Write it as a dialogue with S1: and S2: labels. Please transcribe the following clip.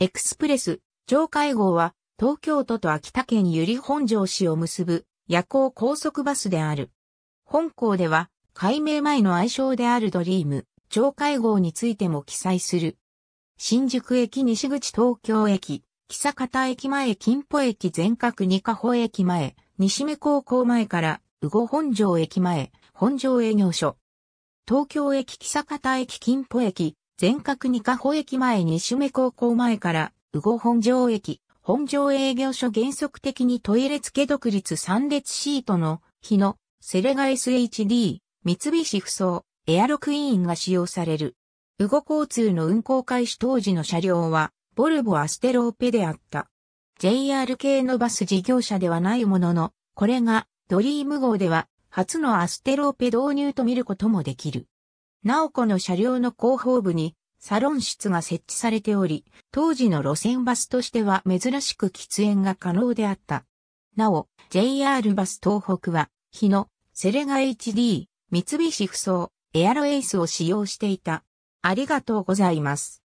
S1: エクスプレス、上海号は、東京都と秋田県由利本城市を
S2: 結ぶ夜行高速バスである。本校では、改名前の愛称であるドリーム、上海号についても記載する。新宿駅西口東京駅、木坂田駅前金浦駅全角二加保駅前、西目高校前から、宇後本城駅前、本城営業所。東京駅木坂田駅金浦駅、全角二カ保駅前西目高校前から、羽後本城駅、本城営業所原則的にトイレ付け独立3列シートの、日野、セレガ SHD、三菱不そエアロクイーンが使用される。羽後交通の運行開始当時の車両は、ボルボ・アステローペであった。JR 系のバス事業者ではないものの、これが、ドリーム号では、初のアステローペ導入と見ることもできる。なおこの車両の後方部にサロン室が設置されており、当時の路線バスとしては珍しく喫煙が可能であった。なお、JR バス東北は、日野、セレガ HD、三菱ふそう
S1: エアロエースを使用していた。ありがとうございます。